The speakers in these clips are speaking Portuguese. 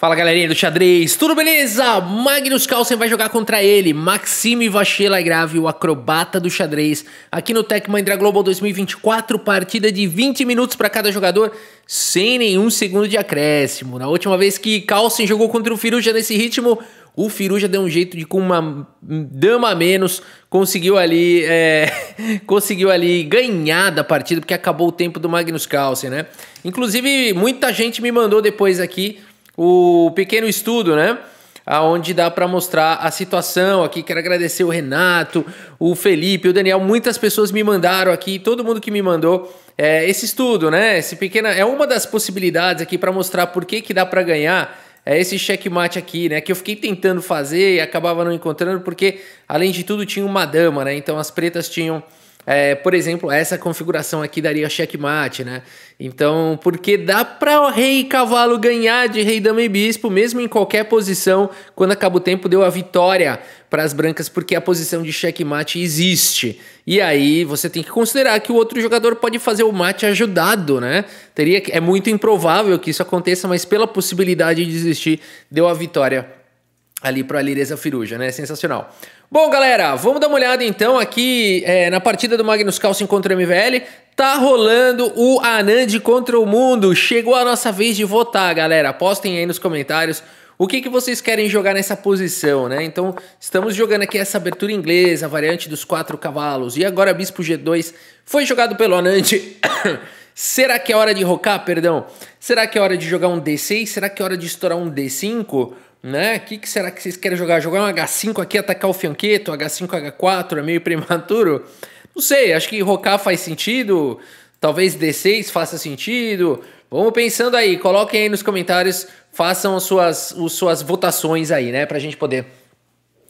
Fala galerinha do xadrez, tudo beleza? Magnus Carlsen vai jogar contra ele, Maxime Vachela Grave, o acrobata do xadrez, aqui no Tech Mahindra Global 2024, partida de 20 minutos para cada jogador, sem nenhum segundo de acréscimo. Na última vez que Carlsen jogou contra o Firuja nesse ritmo, o Firuja deu um jeito de com uma dama a menos conseguiu ali é, conseguiu ali ganhar da partida porque acabou o tempo do Magnus Carlsen, né? Inclusive muita gente me mandou depois aqui o pequeno estudo, né? Onde dá para mostrar a situação aqui. Quero agradecer o Renato, o Felipe, o Daniel. Muitas pessoas me mandaram aqui, todo mundo que me mandou é, esse estudo, né? Esse pequena é uma das possibilidades aqui para mostrar por que, que dá para ganhar é esse checkmate aqui, né? Que eu fiquei tentando fazer e acabava não encontrando, porque além de tudo tinha uma dama, né? Então as pretas tinham é, por exemplo, essa configuração aqui daria checkmate, né? Então, porque dá para o rei cavalo ganhar de rei dama e bispo, mesmo em qualquer posição, quando acaba o tempo, deu a vitória para as brancas, porque a posição de checkmate existe. E aí você tem que considerar que o outro jogador pode fazer o mate ajudado, né? Teria, é muito improvável que isso aconteça, mas pela possibilidade de existir, deu a vitória ali para a Lireza Firuja, né? Sensacional. Bom, galera, vamos dar uma olhada então aqui é, na partida do Magnus Carlsen contra o MVL. Tá rolando o Anand contra o mundo. Chegou a nossa vez de votar, galera. Postem aí nos comentários o que, que vocês querem jogar nessa posição, né? Então, estamos jogando aqui essa abertura inglesa, variante dos quatro cavalos. E agora Bispo G2 foi jogado pelo Anand. Será que é hora de rocar, perdão? Será que é hora de jogar um D6? Será que é hora de estourar um D5? né? O que, que, será que vocês querem jogar? Jogar um H5 aqui, atacar o Fianqueto, H5, H4, é meio prematuro? Não sei, acho que rocar faz sentido, talvez D6 faça sentido. Vamos pensando aí, coloquem aí nos comentários, façam as suas, as suas votações aí, né? Pra gente poder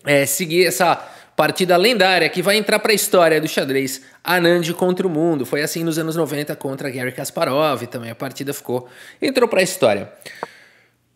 é, seguir essa partida lendária que vai entrar para a história do xadrez Anand contra o mundo. Foi assim nos anos 90 contra Gary Kasparov, também a partida ficou entrou para a história.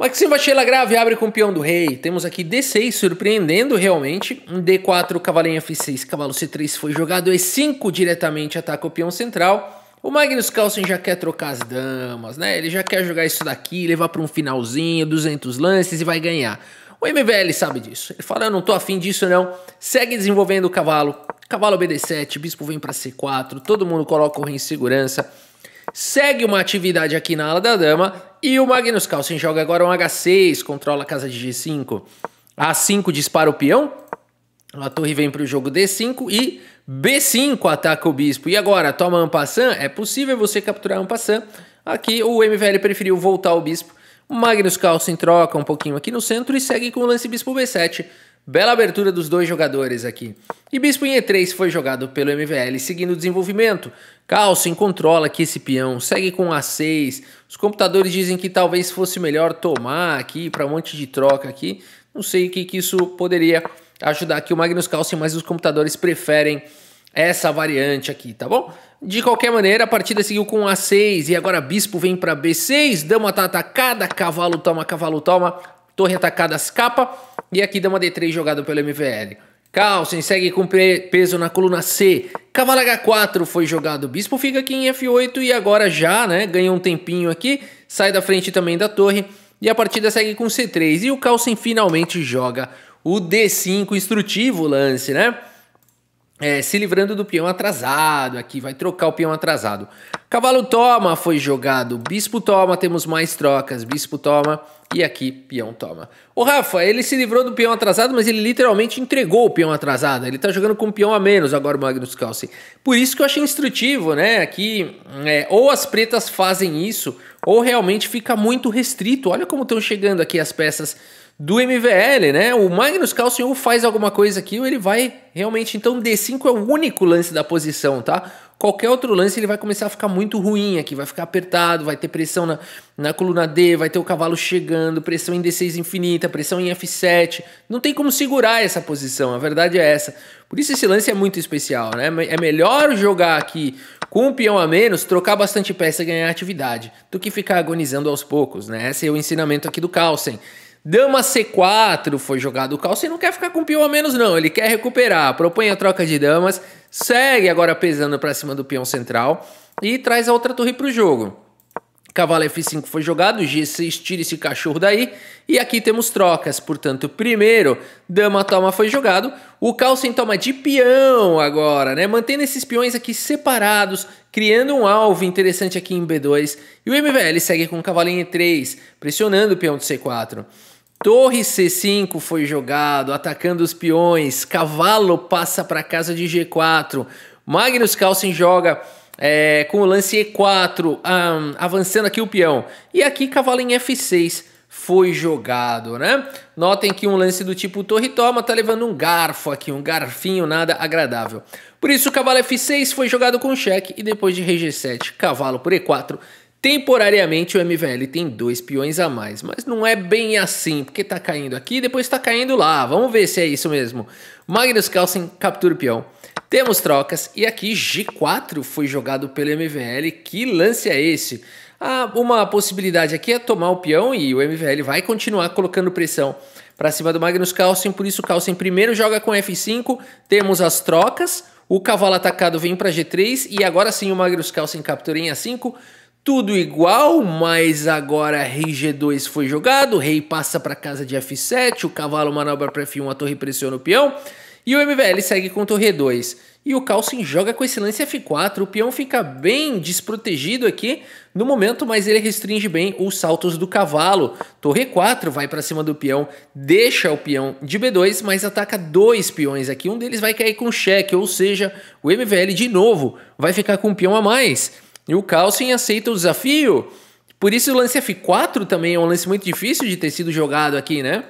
Maxim Bachela grave abre com o peão do rei. Temos aqui D6 surpreendendo realmente. Um D4, cavalinho F6, cavalo C3 foi jogado. E5 diretamente ataca o peão central. O Magnus Carlsen já quer trocar as damas, né? Ele já quer jogar isso daqui, levar para um finalzinho, 200 lances e vai ganhar. O MVL sabe disso. Ele fala, eu não tô afim disso não. Segue desenvolvendo o cavalo. Cavalo BD7, bispo vem para C4, todo mundo coloca o rei em segurança segue uma atividade aqui na ala da dama e o Magnus Carlsen joga agora um H6, controla a casa de G5. A5 dispara o peão, a torre vem para o jogo D5 e B5 ataca o bispo. E agora, toma um Ampassan? É possível você capturar um Ampassan. Aqui o MVL preferiu voltar o bispo Magnus Carlsen troca um pouquinho aqui no centro e segue com o lance bispo b7. Bela abertura dos dois jogadores aqui. E bispo em e3 foi jogado pelo MVL, seguindo o desenvolvimento. Carlsen controla aqui esse peão, segue com a6. Os computadores dizem que talvez fosse melhor tomar aqui para um monte de troca aqui. Não sei o que, que isso poderia ajudar aqui o Magnus Carlsen, mas os computadores preferem essa variante aqui, tá bom? De qualquer maneira, a partida seguiu com A6 e agora Bispo vem para B6, dama tá atacada, cavalo toma, cavalo toma, torre atacada, escapa e aqui dama D3 jogado pelo MVL. Carlsen segue com peso na coluna C, cavalo H4 foi jogado, Bispo fica aqui em F8 e agora já, né, ganha um tempinho aqui, sai da frente também da torre e a partida segue com C3 e o Carlsen finalmente joga o D5 instrutivo lance, né? é, se livrando do peão atrasado aqui, vai trocar o peão atrasado. Cavalo toma, foi jogado. Bispo toma, temos mais trocas. Bispo toma e aqui peão toma. O Rafa, ele se livrou do peão atrasado, mas ele literalmente entregou o peão atrasado. Ele tá jogando com um peão a menos agora o Magnus Carlsen. Por isso que eu achei instrutivo, né? Que é, ou as pretas fazem isso, ou realmente fica muito restrito. Olha como estão chegando aqui as peças do MVL, né? O Magnus Carlsen ou faz alguma coisa aqui ou ele vai realmente. Então, D5 é o único lance da posição, tá? Qualquer outro lance ele vai começar a ficar muito ruim aqui, vai ficar apertado, vai ter pressão na, na coluna D, vai ter o cavalo chegando, pressão em D6 infinita, pressão em F7. Não tem como segurar essa posição, a verdade é essa. Por isso esse lance é muito especial, né? É melhor jogar aqui com um peão a menos, trocar bastante peça e ganhar atividade, do que ficar agonizando aos poucos, né? Esse é o ensinamento aqui do Carlsen. Dama C4 foi jogado o calço e não quer ficar com peão a menos, não. Ele quer recuperar. Propõe a troca de damas. Segue agora pesando para cima do peão central. E traz a outra torre para o jogo. Cavalo F5 foi jogado, G6 tira esse cachorro daí. E aqui temos trocas, portanto, primeiro, dama toma foi jogado, o Carlsen toma de peão agora, né? Mantendo esses peões aqui separados, criando um alvo interessante aqui em B2. E o MVL segue com o cavalinho E3, pressionando o peão de C4. Torre C5 foi jogado, atacando os peões. Cavalo passa para casa de G4. Magnus Carlsen joga é, com o lance E4, um, avançando aqui o peão. E aqui cavalo em F6 foi jogado, né? Notem que um lance do tipo torre toma tá levando um garfo aqui, um garfinho nada agradável. Por isso, cavalo F6 foi jogado com cheque e depois de g 7, cavalo por E4, Temporariamente o MVL tem dois peões a mais, mas não é bem assim, porque tá caindo aqui e depois tá caindo lá. Vamos ver se é isso mesmo. Magnus Carlsen captura o peão. Temos trocas e aqui G4 foi jogado pelo MVL. Que lance é esse? Ah, uma possibilidade aqui é tomar o peão e o MVL vai continuar colocando pressão para cima do Magnus Carlsen, por isso o Carlsen primeiro joga com F5, temos as trocas, o cavalo atacado vem para G3 e agora sim o Magnus Carlsen captura em A5 tudo igual, mas agora rei G2 foi jogado, rei passa para casa de F7, o cavalo manobra para F1, a torre pressiona o peão, e o MVL segue com torre 2. E o Carlsen joga com esse lance F4, o peão fica bem desprotegido aqui no momento, mas ele restringe bem os saltos do cavalo. Torre 4 vai para cima do peão, deixa o peão de B2, mas ataca dois peões aqui, um deles vai cair com cheque, ou seja, o MVL de novo vai ficar com um peão a mais. E o Carlsen aceita o desafio. Por isso o lance F4 também é um lance muito difícil de ter sido jogado aqui, né?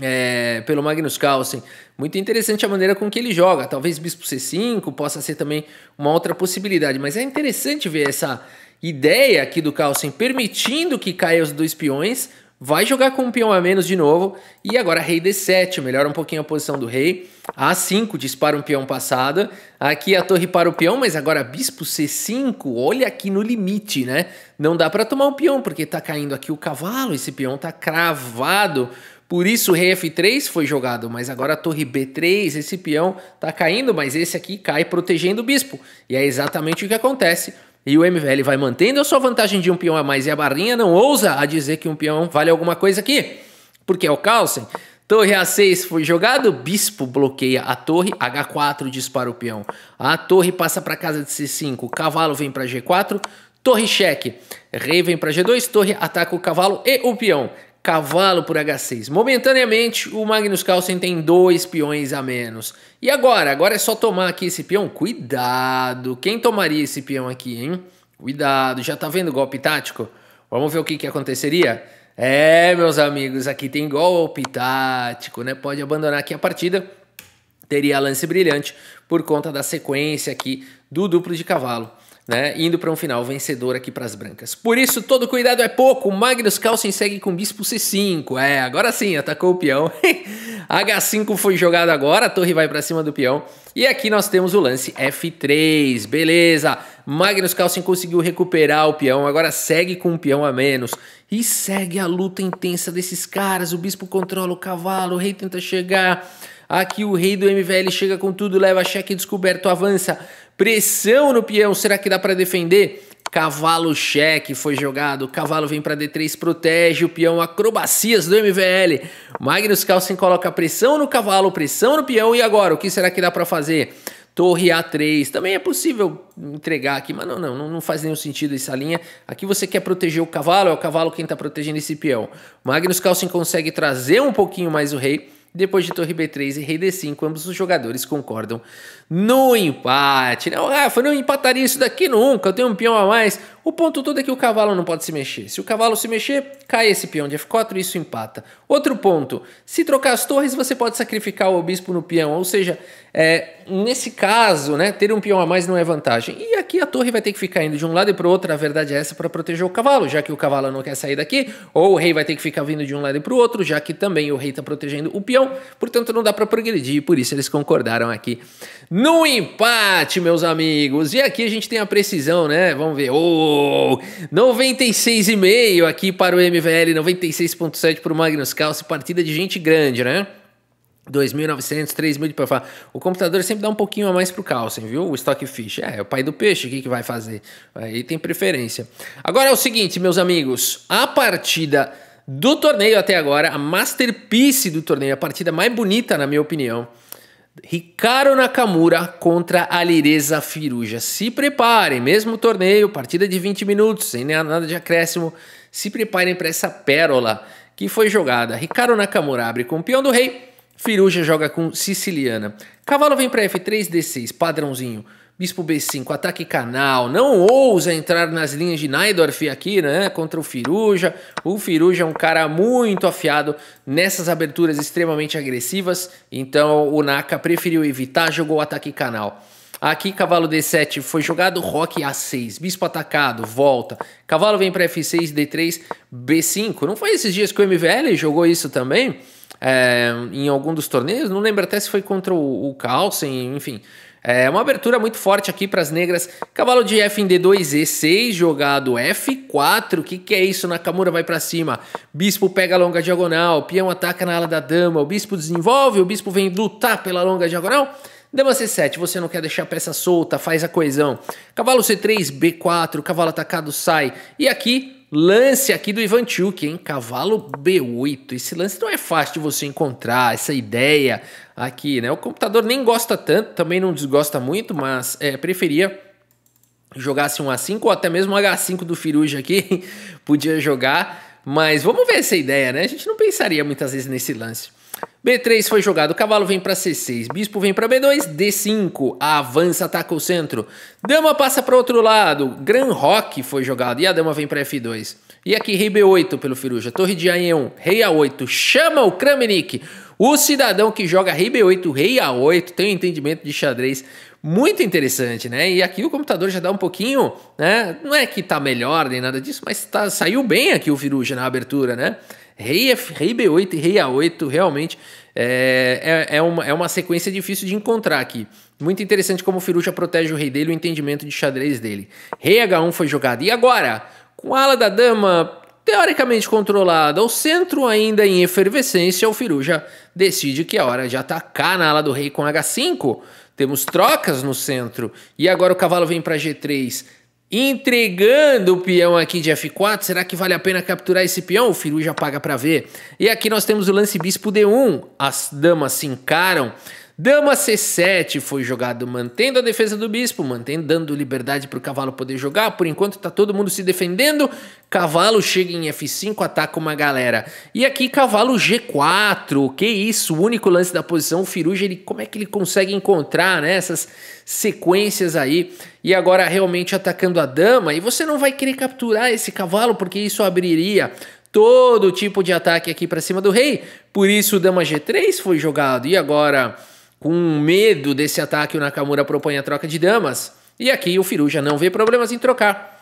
É, pelo Magnus Carlsen. Muito interessante a maneira com que ele joga. Talvez Bispo C5 possa ser também uma outra possibilidade. Mas é interessante ver essa ideia aqui do Carlsen permitindo que caia os dois peões. Vai jogar com um peão a menos de novo. E agora rei D7. Melhora um pouquinho a posição do rei. A5 dispara um peão passada. Aqui a torre para o peão, mas agora bispo C5. Olha aqui no limite, né? Não dá para tomar o peão, porque tá caindo aqui o cavalo. Esse peão tá cravado. Por isso o rei F3 foi jogado, mas agora a torre B3, esse peão tá caindo, mas esse aqui cai protegendo o bispo. E é exatamente o que acontece. E o MVL vai mantendo a sua vantagem de um peão a mais e a barrinha não ousa a dizer que um peão vale alguma coisa aqui, porque é o Carlsen. Torre A6 foi jogado, bispo bloqueia a torre, H4 dispara o peão. A torre passa para casa de C5, cavalo vem para G4, torre cheque. Rei vem para G2, torre ataca o cavalo e o peão. Cavalo por H6. Momentaneamente, o Magnus Carlsen tem dois peões a menos. E agora? Agora é só tomar aqui esse peão? Cuidado! Quem tomaria esse peão aqui, hein? Cuidado! Já tá vendo o golpe tático? Vamos ver o que, que aconteceria? É, meus amigos, aqui tem golpe tático, né? Pode abandonar aqui a partida. Teria lance brilhante por conta da sequência aqui do duplo de cavalo né? Indo para um final vencedor aqui para as brancas. Por isso, todo cuidado é pouco. Magnus Carlsen segue com bispo C5. É, agora sim, atacou o peão. H5 foi jogado agora, a torre vai para cima do peão. E aqui nós temos o lance F3, beleza. Magnus Carlsen conseguiu recuperar o peão, agora segue com um peão a menos. E segue a luta intensa desses caras, o bispo controla o cavalo, o rei tenta chegar... Aqui o rei do MVL chega com tudo, leva cheque descoberto, avança. Pressão no peão, será que dá para defender? Cavalo cheque foi jogado, cavalo vem para D3, protege o peão, acrobacias do MVL. Magnus Carlsen coloca pressão no cavalo, pressão no peão, e agora? O que será que dá para fazer? Torre A3, também é possível entregar aqui, mas não, não, não faz nenhum sentido essa linha. Aqui você quer proteger o cavalo, é o cavalo quem está protegendo esse peão. Magnus Carlsen consegue trazer um pouquinho mais o rei, depois de torre B3 e rei D5, ambos os jogadores concordam no empate. Não, né? Rafa, não empataria isso daqui nunca, eu tenho um peão a mais. O ponto todo é que o cavalo não pode se mexer. Se o cavalo se mexer, cai esse peão de F4 e isso empata. Outro ponto, se trocar as torres, você pode sacrificar o obispo no peão. Ou seja, é, nesse caso, né, ter um peão a mais não é vantagem. E aqui a torre vai ter que ficar indo de um lado e para o outro, a verdade é essa, para proteger o cavalo, já que o cavalo não quer sair daqui. Ou o rei vai ter que ficar vindo de um lado e para o outro, já que também o rei está protegendo o peão. Portanto, não dá para progredir. Por isso eles concordaram aqui no empate, meus amigos. E aqui a gente tem a precisão, né? Vamos ver. Oh, 96,5 aqui para o MVL, 96,7 para o Magnus Calce. Partida de gente grande, né? 2.900, 3.000 de perfil. O computador sempre dá um pouquinho a mais o Carlsen, viu? O Stockfish. É, é o pai do peixe, o que, que vai fazer? Aí tem preferência. Agora é o seguinte, meus amigos. A partida do torneio até agora, a masterpiece do torneio, a partida mais bonita, na minha opinião, Ricardo Nakamura contra Alireza Firuja. Se preparem, mesmo torneio, partida de 20 minutos, sem nada de acréscimo. Se preparem para essa pérola que foi jogada. Ricardo Nakamura abre com o peão do rei, Firuja joga com siciliana. Cavalo vem para F3, D6, padrãozinho. Bispo B5, ataque canal. Não ousa entrar nas linhas de Naidorf aqui, né? Contra o Firuja. O Firuja é um cara muito afiado nessas aberturas extremamente agressivas. Então o Naka preferiu evitar, jogou o ataque canal. Aqui, cavalo D7 foi jogado, roque A6, bispo atacado, volta. Cavalo vem para F6, D3, B5. Não foi esses dias que o MVL jogou isso também? é, em algum dos torneios, não lembro até se foi contra o, o Carlsen, enfim. É uma abertura muito forte aqui para as negras. Cavalo de F em D2, E6, jogado F4. O que, que é isso? Nakamura vai para cima. Bispo pega a longa diagonal. Peão ataca na ala da dama. O bispo desenvolve. O bispo vem lutar pela longa diagonal. Dama C7, você não quer deixar a peça solta, faz a coesão. Cavalo C3, B4, cavalo atacado sai. E aqui Lance aqui do Tchuk, hein? Cavalo B8. Esse lance não é fácil de você encontrar, essa ideia aqui, né? O computador nem gosta tanto, também não desgosta muito, mas é, preferia jogasse um A5 ou até mesmo um H5 do Firuja aqui, podia jogar. Mas vamos ver essa ideia, né? A gente não pensaria muitas vezes nesse lance. B3 foi jogado, cavalo vem para C6, bispo vem para B2, D5, avança, ataca o centro. Dama passa para outro lado, Gran Roque foi jogado e a dama vem para F2. E aqui rei B8 pelo Firuja, torre de A 1, rei A8, chama o Kramnik. O cidadão que joga rei B8, rei A8, tem um entendimento de xadrez muito interessante, né? E aqui o computador já dá um pouquinho, né? Não é que tá melhor nem nada disso, mas tá, saiu bem aqui o Firuja na abertura, né? Rei, F, rei B8 e Rei A8 realmente é, é, é, uma, é uma sequência difícil de encontrar aqui. Muito interessante como o Firucha protege o rei dele e o entendimento de xadrez dele. Rei H1 foi jogado. E agora? Com a ala da dama teoricamente controlada, o centro ainda em efervescência, o Firuja decide que é hora de atacar na ala do rei com H5. Temos trocas no centro. E agora o cavalo vem para G3 entregando o peão aqui de F4. Será que vale a pena capturar esse peão? O Firu já paga para ver. E aqui nós temos o lance bispo D1. As damas se encaram. Dama C7 foi jogado mantendo a defesa do bispo, mantendo dando liberdade para o cavalo poder jogar. Por enquanto tá todo mundo se defendendo. Cavalo chega em F5, ataca uma galera. E aqui cavalo G4. Que isso, o único lance da posição. O Firuja, ele, como é que ele consegue encontrar né, essas sequências aí? E agora realmente atacando a dama. E você não vai querer capturar esse cavalo porque isso abriria todo tipo de ataque aqui para cima do rei. Por isso o dama G3 foi jogado. E agora com medo desse ataque, o Nakamura propõe a troca de damas. E aqui o Firu já não vê problemas em trocar.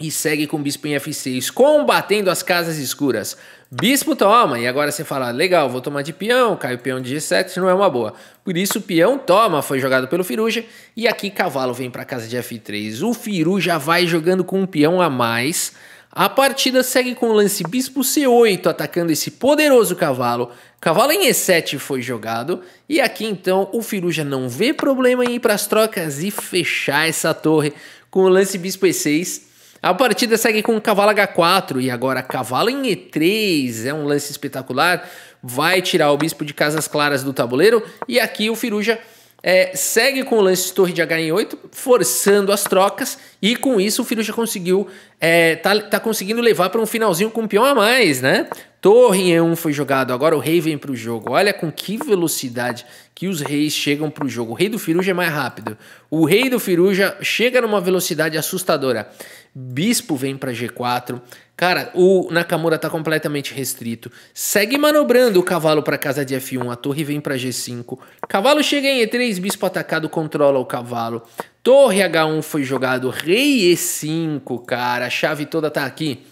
E segue com o Bispo em F6, combatendo as casas escuras. Bispo toma, e agora você fala, legal, vou tomar de peão, cai o peão de G7, não é uma boa. Por isso, peão toma, foi jogado pelo Firuja, e aqui cavalo vem para casa de F3. O Firuja vai jogando com um peão a mais, a partida segue com o lance bispo c8 atacando esse poderoso cavalo. Cavalo em e7 foi jogado e aqui então o Firuja não vê problema em ir para as trocas e fechar essa torre com o lance bispo e6. A partida segue com cavalo h4 e agora cavalo em e3, é um lance espetacular, vai tirar o bispo de casas claras do tabuleiro e aqui o Firuja é, segue com o lance de torre de H em 8, forçando as trocas, e com isso o filho já conseguiu. É, tá, tá conseguindo levar para um finalzinho com um peão a mais, né? Torre h1 foi jogado, agora o rei vem para o jogo. Olha com que velocidade que os reis chegam para o jogo. O rei do Firuja é mais rápido. O rei do Firuja chega numa velocidade assustadora. Bispo vem para G4. Cara, o Nakamura tá completamente restrito. Segue manobrando o cavalo para casa de F1. A torre vem para G5. Cavalo chega em E3, bispo atacado controla o cavalo. Torre H1 foi jogado, rei E5, cara. A chave toda tá aqui.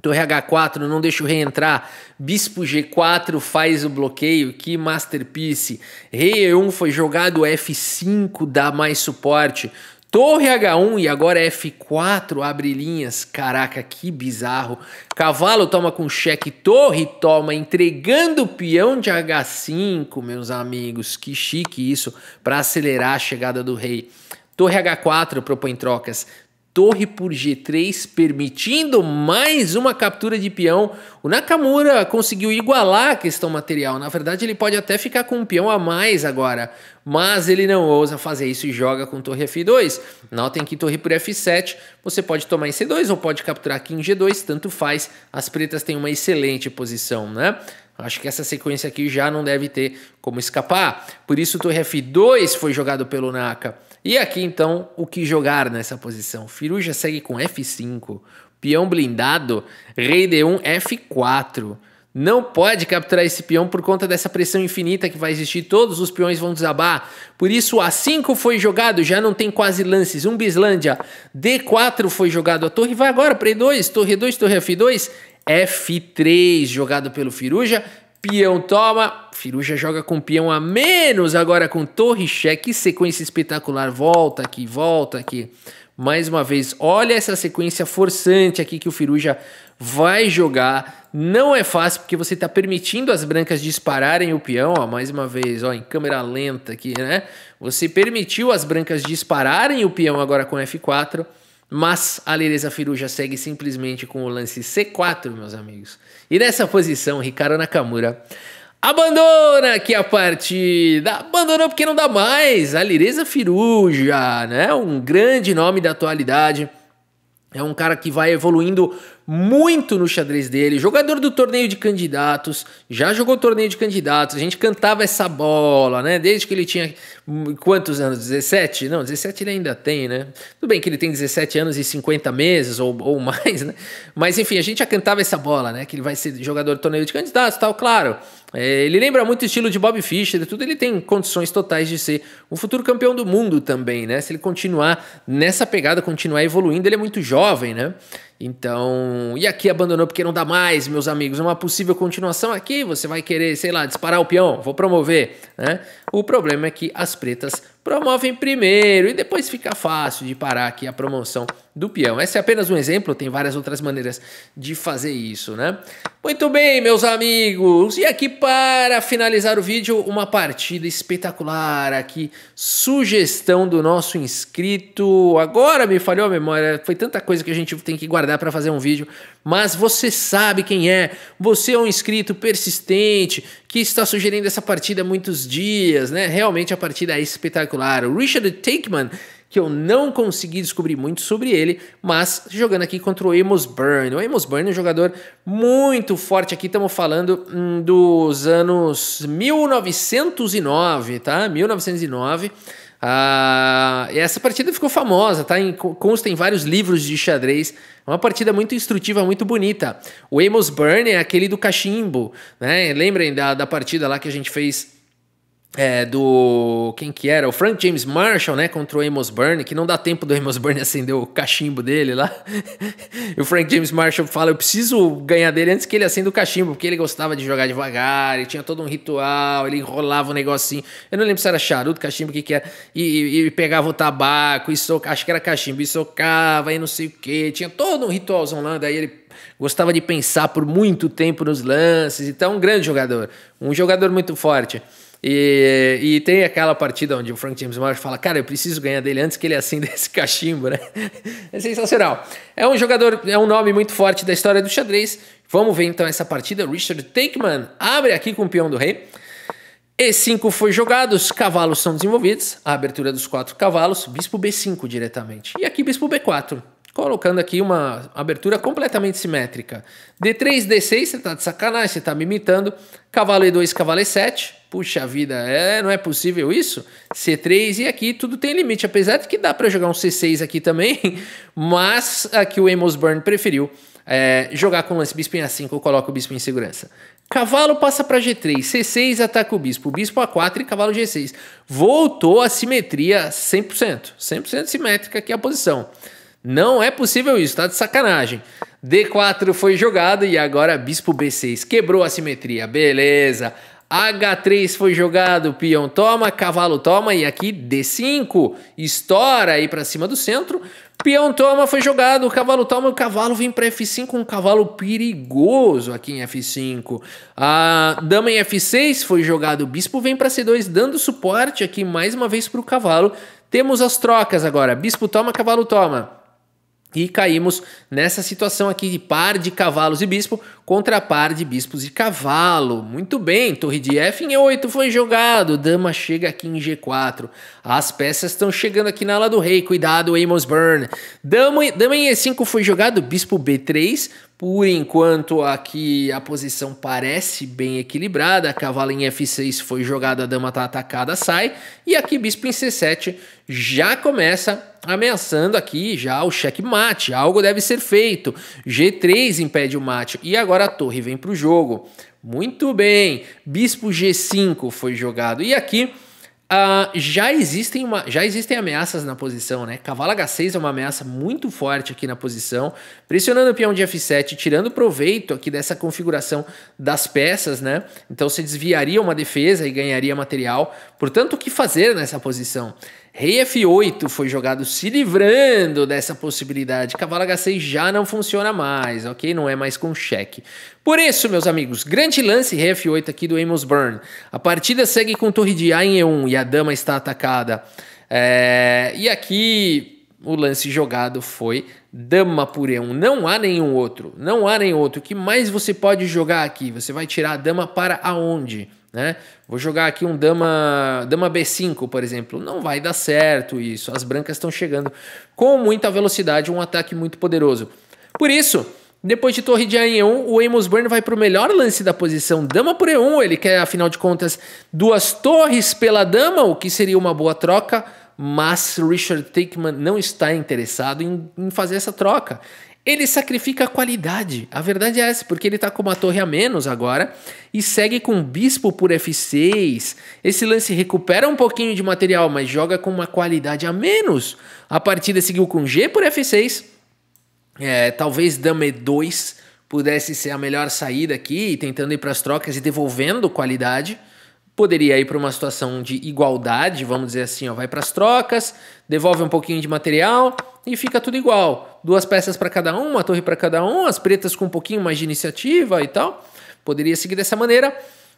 Torre H4 não deixa o rei entrar. Bispo G4 faz o bloqueio. Que masterpiece. Rei E1 foi jogado F5, dá mais suporte. Torre H1 e agora F4 abre linhas. Caraca, que bizarro. Cavalo toma com cheque, torre toma, entregando o peão de H5, meus amigos. Que chique isso para acelerar a chegada do rei. Torre H4 propõe trocas torre por G3, permitindo mais uma captura de peão. O Nakamura conseguiu igualar a questão material. Na verdade, ele pode até ficar com um peão a mais agora, mas ele não ousa fazer isso e joga com torre F2. Notem que torre por F7, você pode tomar em C2 ou pode capturar aqui em G2, tanto faz. As pretas têm uma excelente posição, né? Acho que essa sequência aqui já não deve ter como escapar. Por isso, torre F2 foi jogado pelo Naka. E aqui então, o que jogar nessa posição? Firuja segue com F5, peão blindado, rei D1, F4. Não pode capturar esse peão por conta dessa pressão infinita que vai existir, todos os peões vão desabar. Por isso, A5 foi jogado, já não tem quase lances. Um Bislândia, D4 foi jogado, a torre vai agora para E2, torre 2, torre F2, F3 jogado pelo Firuja Peão toma. Firuja joga com peão a menos. Agora com torre cheque. Sequência espetacular. Volta aqui, volta aqui. Mais uma vez, olha essa sequência forçante aqui que o Firuja vai jogar. Não é fácil porque você está permitindo as brancas dispararem o peão. Ó, mais uma vez, ó, em câmera lenta aqui, né? Você permitiu as brancas dispararem o peão agora com F4. Mas a Lireza Firuja segue simplesmente com o lance C4, meus amigos. E nessa posição, Ricardo Nakamura abandona aqui a partida. abandona porque não dá mais. A Lireza Firuja, né? Um grande nome da atualidade. É um cara que vai evoluindo muito no xadrez dele, jogador do torneio de candidatos, já jogou torneio de candidatos, a gente cantava essa bola, né? Desde que ele tinha hum, quantos anos? 17? Não, 17 ele ainda tem, né? Tudo bem que ele tem 17 anos e 50 meses ou, ou mais, né? Mas enfim, a gente já cantava essa bola, né? Que ele vai ser jogador do torneio de candidatos, tal, claro. É, ele lembra muito o estilo de Bob Fischer e tudo. Ele tem condições totais de ser um futuro campeão do mundo também, né? Se ele continuar nessa pegada, continuar evoluindo, ele é muito jovem, né? Então, e aqui abandonou porque não dá mais, meus amigos. Uma possível continuação aqui, você vai querer, sei lá, disparar o peão, vou promover, né? O problema é que as pretas promovem primeiro e depois fica fácil de parar aqui a promoção do peão. Esse é apenas um exemplo, tem várias outras maneiras de fazer isso, né? Muito bem, meus amigos. E aqui para finalizar o vídeo, uma partida espetacular aqui, sugestão do nosso inscrito. Agora me falhou a memória, foi tanta coisa que a gente tem que guardar para fazer um vídeo mas você sabe quem é. Você é um inscrito persistente que está sugerindo essa partida há muitos dias, né? Realmente a partida é espetacular. O Richard Takeman que eu não consegui descobrir muito sobre ele, mas jogando aqui contra o Amos Burn. O Amos Burn é um jogador muito forte aqui, estamos falando hum, dos anos 1909, tá? 1909 ah, e essa partida ficou famosa, tá? Em, consta em vários livros de xadrez. É uma partida muito instrutiva, muito bonita. O Amos Burn é aquele do cachimbo, né? Lembrem da, da partida lá que a gente fez é, do. Quem que era? O Frank James Marshall, né? Contra o Amos Burney, que não dá tempo do Amos Burney acender o cachimbo dele lá. e o Frank James Marshall fala: Eu preciso ganhar dele antes que ele acenda o cachimbo, porque ele gostava de jogar devagar, ele tinha todo um ritual, ele enrolava um negocinho. Eu não lembro se era charuto, cachimbo, o que que era. E, e, e pegava o tabaco, e soca, acho que era cachimbo, e socava, e não sei o que. Tinha todo um ritualzão lá, daí ele gostava de pensar por muito tempo nos lances. Então, um grande jogador, um jogador muito forte. E, e, tem aquela partida onde o Frank James Marsh fala: Cara, eu preciso ganhar dele antes que ele acenda esse cachimbo, né? É sensacional. É um jogador, é um nome muito forte da história do xadrez. Vamos ver então essa partida. Richard Takeman abre aqui com o peão do rei. E5 foi jogado, os cavalos são desenvolvidos. A abertura dos quatro cavalos, bispo B5 diretamente. E aqui bispo B4, colocando aqui uma abertura completamente simétrica. D3, D6, você tá de sacanagem, você tá me imitando. Cavalo E2, cavalo E7. Puxa vida, é, não é possível isso? C3 e aqui tudo tem limite, apesar de que dá para jogar um C6 aqui também, mas aqui o Amos Burn preferiu é, jogar com lance bispo em A5, coloca o bispo em segurança. Cavalo passa para G3, C6 ataca o bispo, bispo A4 e cavalo G6. Voltou a simetria 100%, 100% simétrica aqui a posição. Não é possível isso, tá de sacanagem. D4 foi jogado e agora bispo B6 quebrou a simetria, beleza. H3 foi jogado, peão toma, cavalo toma e aqui D5, estoura aí para cima do centro. Peão toma, foi jogado, cavalo toma, o cavalo vem para F5, um cavalo perigoso aqui em F5. A dama em F6 foi jogado, o bispo vem para C2, dando suporte aqui mais uma vez para o cavalo. Temos as trocas agora, bispo toma, cavalo toma. E caímos nessa situação aqui de par de cavalos e bispo contra par de bispos e cavalo. Muito bem, torre de F em E8 foi jogado, dama chega aqui em G4. As peças estão chegando aqui na ala do rei, cuidado Amos Burn. Dama, dama em E5 foi jogado, bispo B3. Por enquanto aqui a posição parece bem equilibrada, cavalo em F6 foi jogado, a dama está atacada, sai. E aqui bispo em C7 já começa ameaçando aqui já o checkmate. Algo deve ser feito. G3 impede o mate e agora a torre vem para o jogo. Muito bem, bispo G5 foi jogado. E aqui uh, já, existem uma, já existem ameaças na posição, né? Cavalo H6 é uma ameaça muito forte aqui na posição, pressionando o peão de F7, tirando proveito aqui dessa configuração das peças, né? Então você desviaria uma defesa e ganharia material. Portanto, o que fazer nessa posição? Rei F8 foi jogado se livrando dessa possibilidade. Cavalo H6 já não funciona mais, ok? Não é mais com cheque. Por isso, meus amigos, grande lance Rei F8 aqui do Amos Burn. A partida segue com Torre de A em E1 e a dama está atacada. É... E aqui o lance jogado foi dama por E1. Não há nenhum outro. Não há nenhum outro. O que mais você pode jogar aqui? Você vai tirar a dama para aonde? Né? Vou jogar aqui um dama, dama B5, por exemplo. Não vai dar certo isso. As brancas estão chegando com muita velocidade, um ataque muito poderoso. Por isso, depois de torre de a em 1, o Amos Burn vai para o melhor lance da posição, dama por e1. Ele quer, afinal de contas, duas torres pela dama, o que seria uma boa troca, mas Richard Tickman não está interessado em, em fazer essa troca. Ele sacrifica a qualidade. A verdade é essa, porque ele tá com uma torre a menos agora e segue com bispo por F6. Esse lance recupera um pouquinho de material, mas joga com uma qualidade a menos. A partida seguiu com G por F6. É, talvez dama E2 pudesse ser a melhor saída aqui, tentando ir para as trocas e devolvendo qualidade poderia ir para uma situação de igualdade, vamos dizer assim, ó, vai para as trocas, devolve um pouquinho de material e fica tudo igual. Duas peças para cada um, uma torre para cada um, as pretas com um pouquinho mais de iniciativa e tal. Poderia seguir dessa maneira,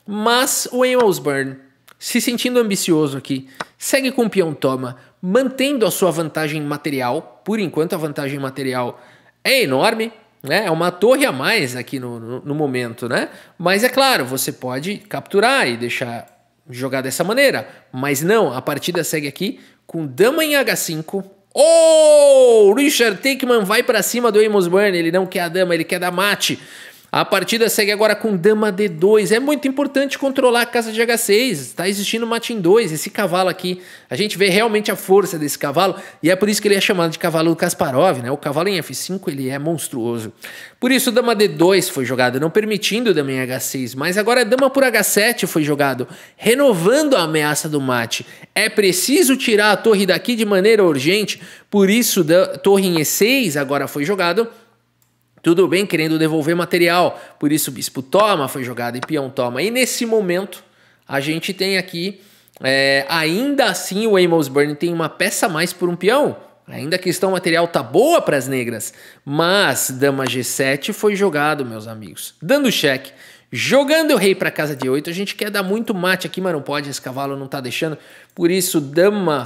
mas o Emmelsburn, se sentindo ambicioso aqui, segue com o peão toma, mantendo a sua vantagem material. Por enquanto a vantagem material é enorme, né? É uma torre a mais aqui no, no, no momento, né? Mas é claro, você pode capturar e deixar jogar dessa maneira. Mas não, a partida segue aqui com dama em H5. Oh! Richard Tickman vai para cima do Amos Burn. Ele não quer a dama, ele quer dar mate. A partida segue agora com dama D2. É muito importante controlar a casa de H6. Está existindo mate em 2. Esse cavalo aqui, a gente vê realmente a força desse cavalo e é por isso que ele é chamado de cavalo do Kasparov, né? O cavalo em F5, ele é monstruoso. Por isso dama D2 foi jogado, não permitindo dama em H6, mas agora dama por H7 foi jogado, renovando a ameaça do mate. É preciso tirar a torre daqui de maneira urgente, por isso torre em E6 agora foi jogado tudo bem, querendo devolver material. Por isso, bispo toma, foi jogado e peão toma. E nesse momento, a gente tem aqui. É, ainda assim, o Amos Burning tem uma peça a mais por um peão. Ainda a questão material tá boa para as negras. Mas dama G7 foi jogado, meus amigos. Dando cheque. Jogando o rei para casa de 8, a gente quer dar muito mate aqui, mas não pode, esse cavalo não tá deixando. Por isso, dama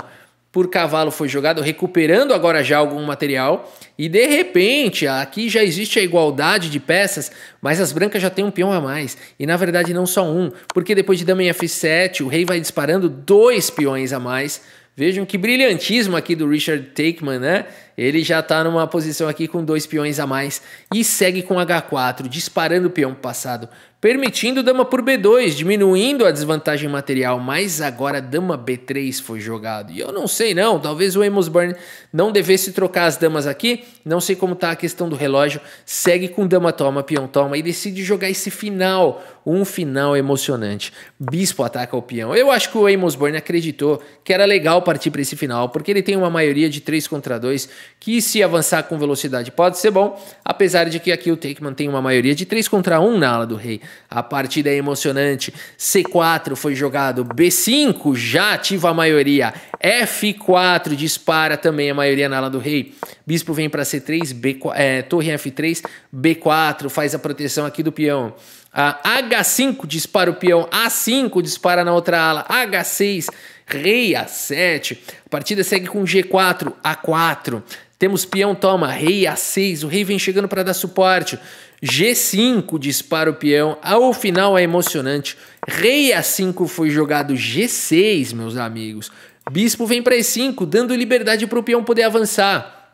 por cavalo foi jogado, recuperando agora já algum material. E de repente, aqui já existe a igualdade de peças, mas as brancas já têm um peão a mais. E na verdade não só um, porque depois de dama em F7, o rei vai disparando dois peões a mais. Vejam que brilhantismo aqui do Richard Takeman, né? Ele já tá numa posição aqui com dois peões a mais e segue com H4, disparando o peão passado, permitindo dama por B2, diminuindo a desvantagem material, mas agora dama B3 foi jogado. E eu não sei não, talvez o Burn não devesse trocar as damas aqui, não sei como tá a questão do relógio, segue com dama toma, peão toma e decide jogar esse final, um final emocionante. Bispo ataca o peão. Eu acho que o Burn acreditou que era legal partir para esse final, porque ele tem uma maioria de 3 contra 2 que se avançar com velocidade pode ser bom, apesar de que aqui o Takeman tem uma maioria de 3 contra 1 na ala do rei. A partida é emocionante. C4 foi jogado, B5 já ativa a maioria. F4 dispara também a maioria na ala do rei. Bispo vem para C3, B, é, torre F3, B4 faz a proteção aqui do peão. A H5 dispara o peão, A5 dispara na outra ala, H6 Rei A7. A partida segue com G4, A4. Temos peão, toma, rei A6, o rei vem chegando para dar suporte. G5 dispara o peão, ao final é emocionante. Rei A5 foi jogado G6, meus amigos. Bispo vem para E5, dando liberdade para o peão poder avançar.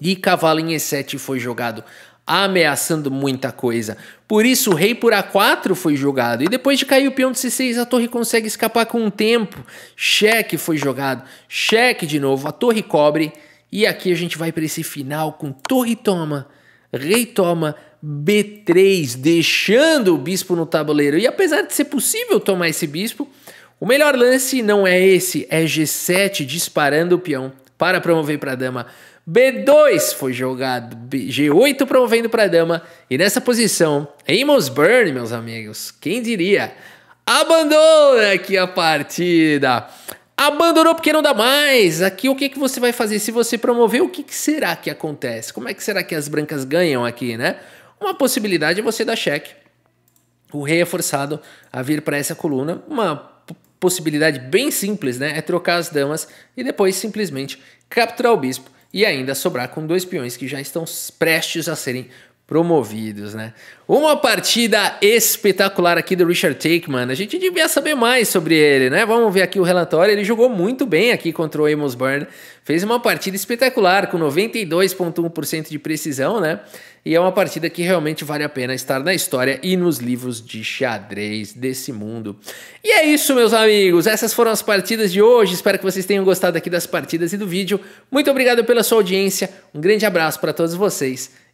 E cavalo em E7 foi jogado ameaçando muita coisa. Por isso, o rei por A4 foi jogado. E depois de cair o peão de C6, a torre consegue escapar com um tempo. Cheque foi jogado. Cheque de novo. A torre cobre. E aqui a gente vai para esse final com torre toma, rei toma, B3, deixando o bispo no tabuleiro. E apesar de ser possível tomar esse bispo, o melhor lance não é esse, é G7 disparando o peão para promover para a dama. B2 foi jogado G8 promovendo para dama e nessa posição Amos Burn, meus amigos, quem diria? Abandona aqui a partida. Abandonou porque não dá mais. Aqui o que, que você vai fazer se você promover? O que, que será que acontece? Como é que será que as brancas ganham aqui, né? Uma possibilidade é você dar cheque. O rei é forçado a vir para essa coluna. Uma possibilidade bem simples, né? É trocar as damas e depois simplesmente capturar o bispo e ainda sobrar com dois peões que já estão prestes a serem promovidos, né? Uma partida espetacular aqui do Richard Takeman. A gente devia saber mais sobre ele, né? Vamos ver aqui o relatório. Ele jogou muito bem aqui contra o Amos Burn. Fez uma partida espetacular com 92.1% de precisão, né? E é uma partida que realmente vale a pena estar na história e nos livros de xadrez desse mundo. E é isso, meus amigos. Essas foram as partidas de hoje. Espero que vocês tenham gostado aqui das partidas e do vídeo. Muito obrigado pela sua audiência. Um grande abraço para todos vocês